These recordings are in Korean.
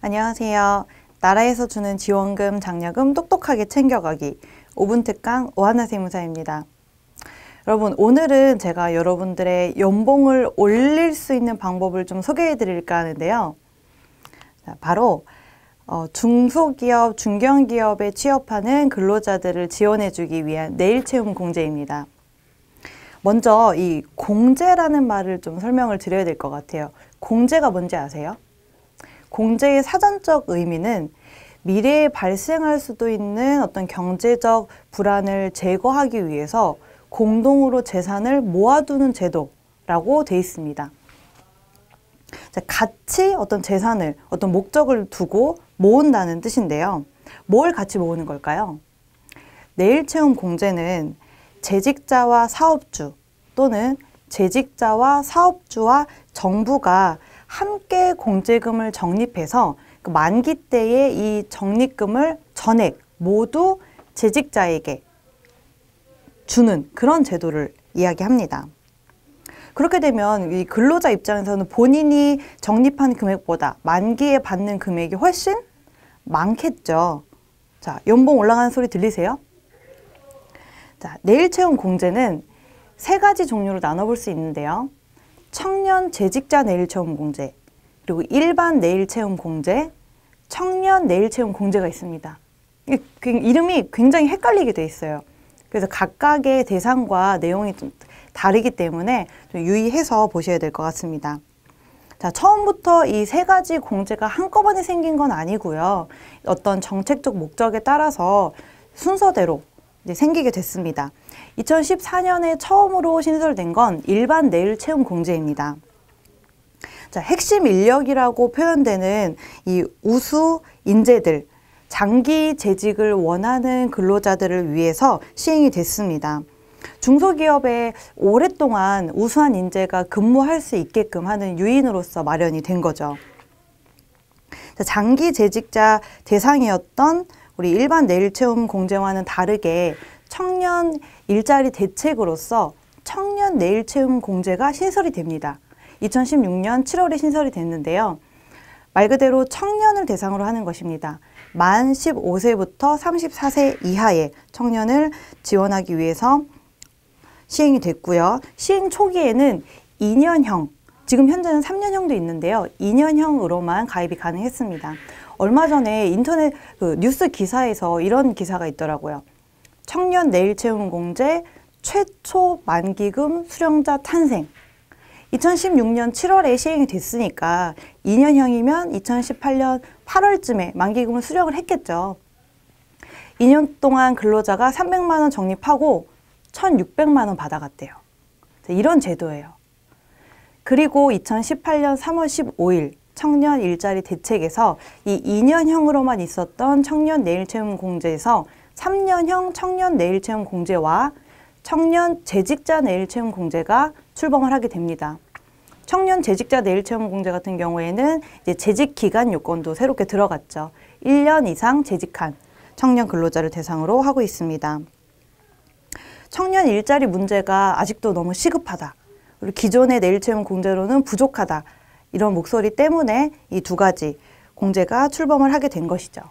안녕하세요. 나라에서 주는 지원금, 장려금 똑똑하게 챙겨가기 5분 특강 오하나 세무사입니다. 여러분 오늘은 제가 여러분들의 연봉을 올릴 수 있는 방법을 좀 소개해 드릴까 하는데요. 바로 어, 중소기업, 중견기업에 취업하는 근로자들을 지원해 주기 위한 내일채움 공제입니다. 먼저 이 공제라는 말을 좀 설명을 드려야 될 것 같아요. 공제가 뭔지 아세요? 공제의 사전적 의미는 미래에 발생할 수도 있는 어떤 경제적 불안을 제거하기 위해서 공동으로 재산을 모아두는 제도라고 돼 있습니다. 같이 어떤 재산을 어떤 목적을 두고 모은다는 뜻인데요. 뭘 같이 모으는 걸까요? 내일 채움 공제는 재직자와 사업주 또는 재직자와 사업주와 정부가 함께 공제금을 적립해서 그 만기 때에 이 적립금을 전액 모두 재직자에게 주는 그런 제도를 이야기합니다. 그렇게 되면 이 근로자 입장에서는 본인이 적립한 금액보다 만기에 받는 금액이 훨씬 많겠죠. 자, 연봉 올라가는 소리 들리세요? 자, 내일 채용 공제는 세 가지 종류로 나눠볼 수 있는데요. 청년 재직자 내일 체험 공제, 그리고 일반 내일 체험 공제, 청년 내일 체험 공제가 있습니다. 그 이름이 굉장히 헷갈리게 돼 있어요. 그래서 각각의 대상과 내용이 좀 다르기 때문에 좀 유의해서 보셔야 될 것 같습니다. 자, 처음부터 이 세 가지 공제가 한꺼번에 생긴 건 아니고요. 어떤 정책적 목적에 따라서 순서대로 생기게 됐습니다. 2014년에 처음으로 신설된 건 일반 내일 채용 공제입니다. 자, 핵심 인력이라고 표현되는 이 우수 인재들, 장기 재직을 원하는 근로자들을 위해서 시행이 됐습니다. 중소기업에 오랫동안 우수한 인재가 근무할 수 있게끔 하는 유인으로서 마련이 된 거죠. 장기 재직자 대상이었던 우리 일반 내일 체험 공제와는 다르게 청년 일자리 대책으로서 청년 내일 체험 공제가 신설이 됩니다. 2016년 7월에 신설이 됐는데요. 말 그대로 청년을 대상으로 하는 것입니다. 만 15세부터 34세 이하의 청년을 지원하기 위해서 시행이 됐고요. 시행 초기에는 2년형, 지금 현재는 3년형도 있는데요. 2년형으로만 가입이 가능했습니다. 얼마 전에 인터넷 그 뉴스 기사에서 이런 기사가 있더라고요. 청년 내일 채움 공제 최초 만기금 수령자 탄생. 2016년 7월에 시행이 됐으니까 2년형이면 2018년 8월쯤에 만기금을 수령을 했겠죠. 2년 동안 근로자가 300만 원 적립하고 1,600만 원 받아갔대요. 이런 제도예요. 그리고 2018년 3월 15일 청년 일자리 대책에서 이 2년형으로만 있었던 청년 내일 채용 공제에서 3년형 청년 내일 채용 공제와 청년 재직자 내일 채용 공제가 출범을 하게 됩니다. 청년 재직자 내일 채용 공제 같은 경우에는 이제 재직 기간 요건도 새롭게 들어갔죠. 1년 이상 재직한 청년 근로자를 대상으로 하고 있습니다. 청년 일자리 문제가 아직도 너무 시급하다. 기존의 내일 채용 공제로는 부족하다. 이런 목소리 때문에 이 두 가지 공제가 출범을 하게 된 것이죠.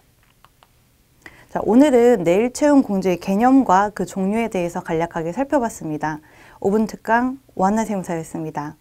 자, 오늘은 내일 채용 공제의 개념과 그 종류에 대해서 간략하게 살펴봤습니다. 5분 특강 완화 세무사였습니다.